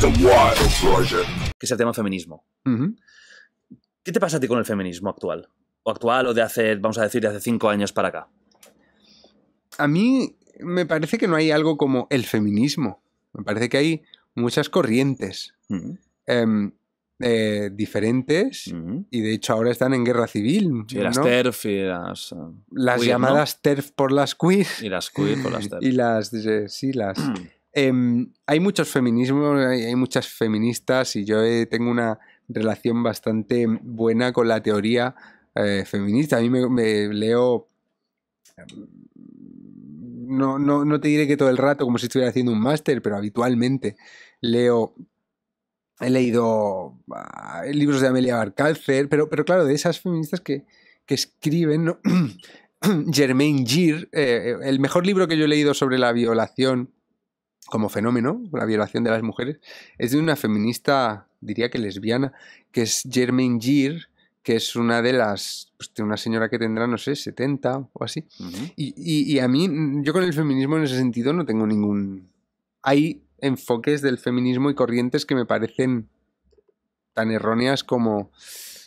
Que es el tema feminismo. ¿Qué te pasa a ti con el feminismo actual? O actual o de hace, vamos a decir, de hace cinco años para acá. A mí me parece que no hay algo como el feminismo. Me parece que hay muchas corrientes em, eh, diferentes y de hecho ahora están en guerra civil. Y las TERF y las... Eh, las llamadas TERF por las queer. Y las queer por las TERF. Y las, eh, sí, las... Em, hay muchos feminismos, hay, muchas feministas y yo eh, tengo una relación bastante buena con la teoría eh, feminista. A mí me, leo... No, no, te diré que todo el rato, como si estuviera haciendo un máster, pero habitualmente leo... He leído ah, libros de Amelia Barcalcer, pero, pero claro, de esas feministas que, escriben, Germaine Gir, eh, el mejor libro que yo he leído sobre la violación como fenómeno, la violación de las mujeres, es de una feminista, diría que lesbiana, que es Germaine Gere, que es una de las, pues, de una señora que tendrá, no sé, 70 o así. y, a mí, yo con el feminismo en ese sentido no tengo ningún... Hay enfoques del feminismo y corrientes que me parecen tan erróneas como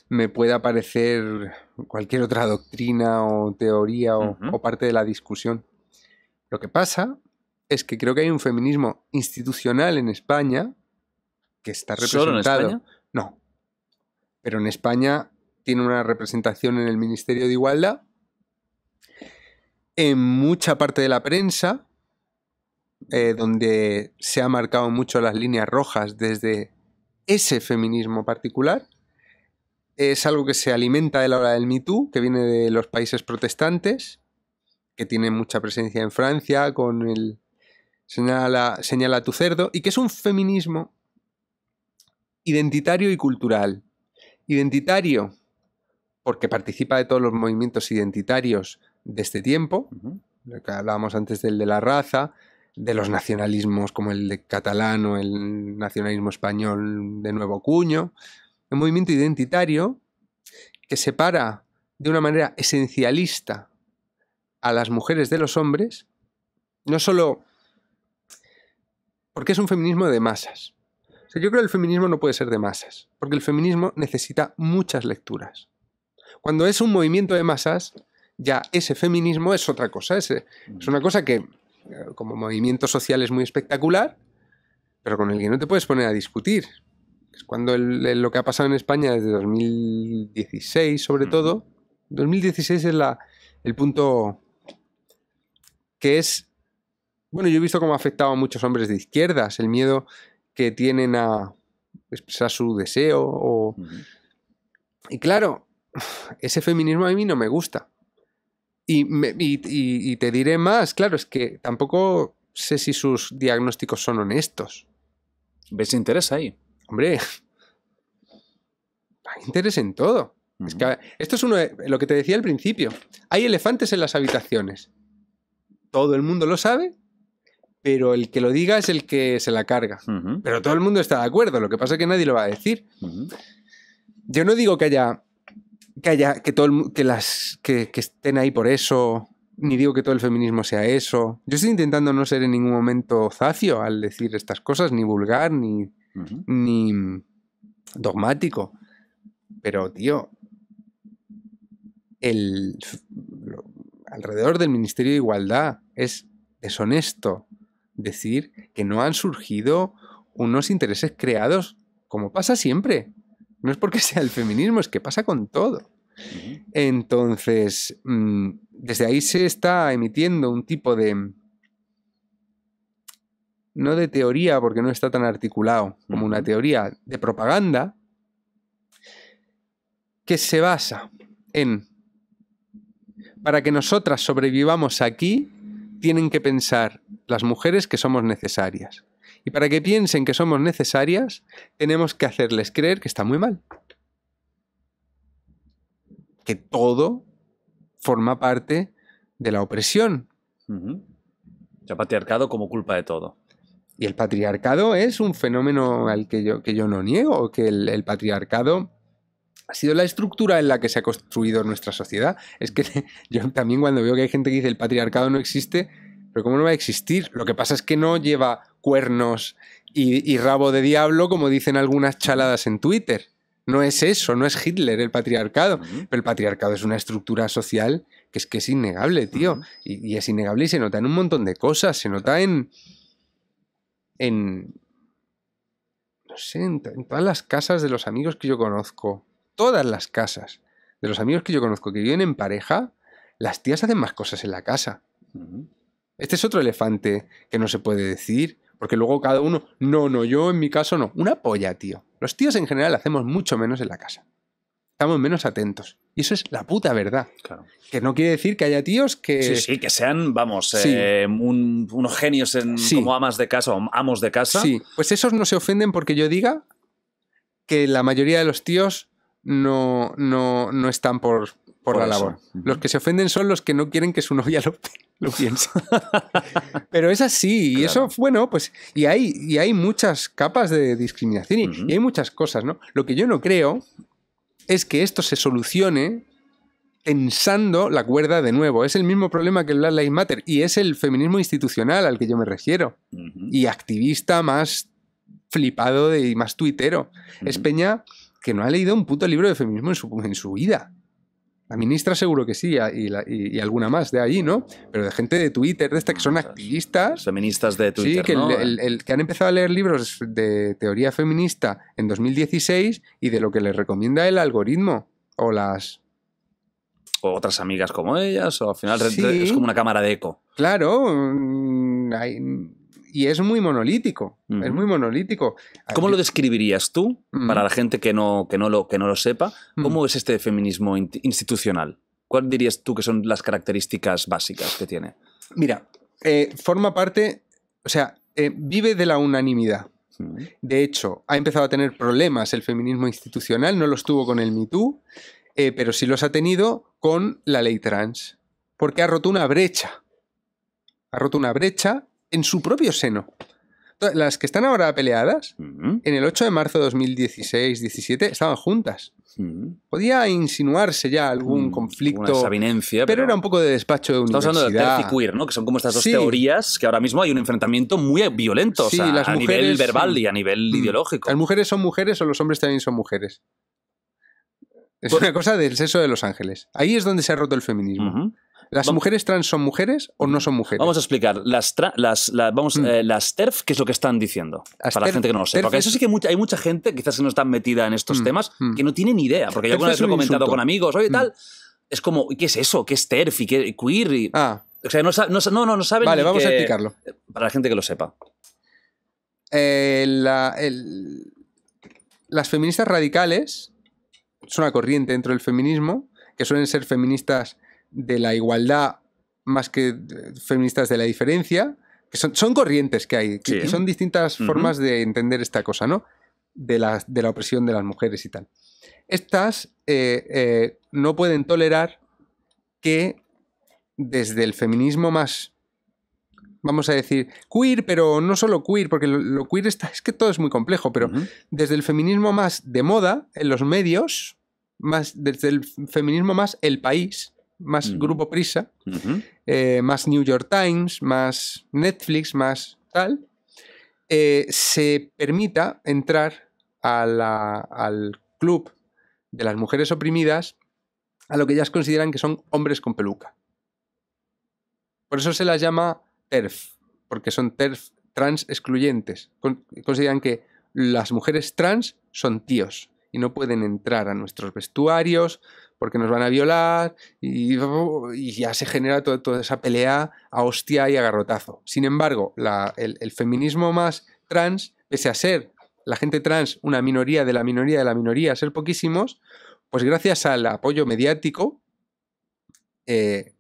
me pueda parecer cualquier otra doctrina o teoría o parte de la discusión. Lo que pasa es que creo que hay un feminismo institucional en España que está representado. No. Pero en España tiene una representación en el Ministerio de Igualdad. En mucha parte de la prensa, eh, donde se han marcado mucho las líneas rojas desde ese feminismo particular, es algo que se alimenta de la hora del MeToo, que viene de los países protestantes, que tiene mucha presencia en Francia con el señala, señala tu cerdo, y que es un feminismo identitario y cultural. Identitario, porque participa de todos los movimientos identitarios de este tiempo, que hablábamos antes del de la raza, de los nacionalismos como el de o el nacionalismo español de nuevo cuño, un movimiento identitario que separa de una manera esencialista a las mujeres de los hombres, no solo porque es un feminismo de masas. yo creo que el feminismo no puede ser de masas, porque el feminismo necesita muchas lecturas. Cuando es un movimiento de masas, ya ese feminismo es otra cosa. Es, una cosa que, eh, como movimiento social, es muy espectacular, pero con el que no te puedes poner a discutir. Es cuando lo que ha pasado en España desde 2016, sobre todo. 2016 es la, el punto que es bueno, yo he visto cómo ha afectado a muchos hombres de izquierdas, el miedo que tienen a expresar su deseo. Y claro, ese feminismo a mí no me gusta. Y, te diré más, claro, es que tampoco sé si sus diagnósticos son honestos. ¿Ves interés ahí? Hombre, hay interés en todo. Es que esto es lo que te decía al principio. Hay elefantes en las habitaciones. Todo el mundo lo sabe pero el que lo diga es el que se la carga. Pero todo el mundo está de acuerdo, lo que pasa es que nadie lo va a decir. Yo no digo que haya que haya que todo que las que, estén ahí por eso, ni digo que todo el feminismo sea eso. Yo estoy intentando no ser en ningún momento zacio al decir estas cosas, ni vulgar, ni, ni dogmático. Pero, tío, el, alrededor del Ministerio de Igualdad es deshonesto decir que no han surgido unos intereses creados, como pasa siempre. No es porque sea el feminismo, es que pasa con todo. Entonces, mm, desde ahí se está emitiendo un tipo de... No de teoría, porque no está tan articulado como una teoría, de propaganda, que se basa en... Para que nosotras sobrevivamos aquí, tienen que pensar las mujeres que somos necesarias. Y para que piensen que somos necesarias, tenemos que hacerles creer que está muy mal. Que todo forma parte de la opresión. El patriarcado como culpa de todo. Y el patriarcado es un fenómeno al que yo, que yo no niego, que el patriarcado ha sido la estructura en la que se ha construido nuestra sociedad. Es que yo también cuando veo que hay gente que dice el patriarcado no existe, pero ¿cómo no va a existir? Lo que pasa es que no lleva cuernos y, rabo de diablo como dicen algunas chaladas en Twitter. No es eso, no es Hitler el patriarcado. Pero el patriarcado es una estructura social que es que es innegable, tío. y, es innegable y se nota en un montón de cosas. Se nota en. en. No sé, en todas las casas de los amigos que yo conozco todas las casas. De los amigos que yo conozco que viven en pareja, las tías hacen más cosas en la casa. Este es otro elefante que no se puede decir, porque luego cada uno, no, no, yo en mi caso no. Una polla, tío. Los tíos en general hacemos mucho menos en la casa. Estamos menos atentos. Y eso es la puta verdad. Claro. Que no quiere decir que haya tíos que. Sí, sí, que sean, vamos, eh, unos genios en, como amas de casa o amos de casa. Sí, pues esos no se ofenden porque yo diga que la mayoría de los tíos no, no, están por, la labor. Los que se ofenden son los que no quieren que su novia lo, lo piense. Pero es así, y eso, bueno, pues, y hay, y hay muchas capas de discriminación y, hay muchas cosas, ¿no? Lo que yo no creo es que esto se solucione pensando la cuerda de nuevo. Es el mismo problema que el Black light Matter y es el feminismo institucional al que yo me refiero. Y activista más flipado y más tuitero. Espeña Es Peña que no ha leído un puto libro de feminismo en su, vida. La ministra seguro que sí, y, alguna más de ahí, ¿no? Pero de gente de Twitter, de esta que son activistas. Feministas de Twitter. Sí, que, el, que han empezado a leer libros de teoría feminista en 2016 y de lo que les recomienda el algoritmo o las... O otras amigas como ellas, o al final es como una cámara de eco. Claro, mm, hay, y es muy monolítico, es muy monolítico. ¿Cómo lo describirías tú, para la gente que no, que no, lo, que no lo sepa, cómo es este feminismo institucional? ¿Cuál dirías tú que son las características básicas que tiene? Mira, eh, forma parte, o sea, eh, vive de la unanimidad. De hecho, ha empezado a tener problemas el feminismo institucional, no los tuvo con el MeToo, eh, pero sí los ha tenido con la ley trans, porque ha roto una brecha. Ha roto una brecha en su propio seno. Las que están ahora peleadas, en el 8 de marzo de 2016-17 estaban juntas. Podía insinuarse ya algún mm, conflicto. Pero, pero, era un poco de despacho de universidad. Estamos hablando de Queer, ¿no? Que son como estas dos teorías que ahora mismo hay un enfrentamiento muy violento. Sí, a nivel verbal y a nivel mm. ideológico. Las mujeres son mujeres o los hombres también son mujeres. Es una cosa del sexo de Los Ángeles. Ahí es donde se ha roto el feminismo. ¿Las mujeres trans son mujeres o no son mujeres? Vamos a explicar. Las, las, vamos, mm. eh, las TERF, ¿qué es lo que están diciendo? para la gente que no lo sepa. Porque eso sí que hay mucha gente, quizás que no está metida en estos mm, temas, mm. que no tiene ni idea. Porque yo alguna vez lo he comentado con amigos, oye, tal. Es como, ¿qué es eso? ¿Qué es TERF? ¿Y qué queer? Ah. O sea, no, no, no, no saben. Vale, vamos a explicarlo. Para la gente que lo sepa. las feministas radicales son una corriente dentro del feminismo, que suelen ser feministas de la igualdad más que feministas de la diferencia, que son, son corrientes que hay, que, son distintas formas de entender esta cosa, ¿no? De la, de la opresión de las mujeres y tal. Estas eh, eh, no pueden tolerar que desde el feminismo más, vamos a decir, queer, pero no solo queer, porque lo, queer está, es que todo es muy complejo, pero desde el feminismo más de moda, en los medios, más, desde el feminismo más el país, más mm. Grupo Prisa, eh, más New York Times, más Netflix, más tal, eh, se permita entrar al club de las mujeres oprimidas a lo que ellas consideran que son hombres con peluca. Por eso se las llama TERF, porque son TERF trans excluyentes. consideran que las mujeres trans son tíos y no pueden entrar a nuestros vestuarios, porque nos van a violar y, ya se genera toda esa pelea a hostia y a garrotazo. Sin embargo, el, feminismo más trans, pese a ser la gente trans una minoría de la minoría de la minoría, a ser poquísimos, pues gracias al apoyo mediático, eh,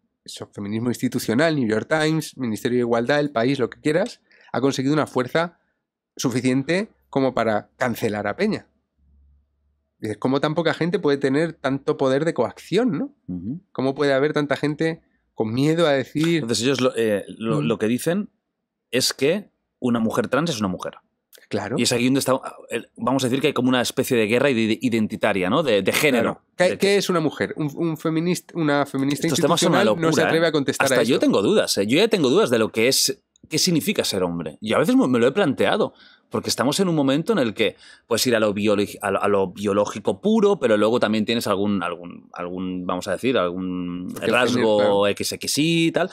feminismo institucional, New York Times, Ministerio de Igualdad, El País, lo que quieras, ha conseguido una fuerza suficiente como para cancelar a Peña. ¿cómo tan poca gente puede tener tanto poder de coacción, no? ¿Cómo puede haber tanta gente con miedo a decir. Entonces, ellos eh, mm. lo, que dicen es que una mujer trans es una mujer. Claro. Y es aquí donde está, vamos a decir que hay como una especie de guerra identitaria, ¿no? De, género. ¿Qué, es una mujer? Un, feminista, una feminista institucional no se atreve ¿eh? a contestar Hasta yo tengo dudas, ¿eh? yo ya tengo dudas de lo que es, qué significa ser hombre. Y a veces me lo he planteado. Porque estamos en un momento en el que puedes ir a lo, biológico puro, pero luego también tienes algún, algún, algún vamos a decir, algún rasgo y tal.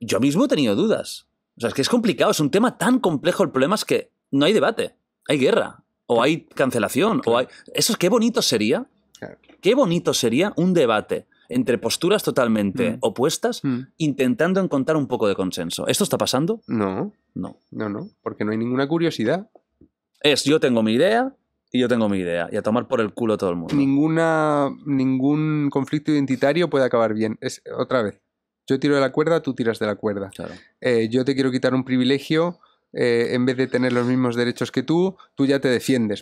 Yo mismo he tenido dudas. O sea, es que es complicado, es un tema tan complejo. El problema es que no hay debate, hay guerra, o hay cancelación, o hay. Eso es qué bonito sería. Qué bonito sería un debate entre posturas totalmente mm. opuestas, mm. intentando encontrar un poco de consenso. ¿Esto está pasando? No. No. No, no, porque no hay ninguna curiosidad. Es yo tengo mi idea y yo tengo mi idea y a tomar por el culo todo el mundo. Ninguna, ningún conflicto identitario puede acabar bien. Es otra vez. Yo tiro de la cuerda, tú tiras de la cuerda. Eh, yo te quiero quitar un privilegio. Eh, en vez de tener los mismos derechos que tú, tú ya te defiendes.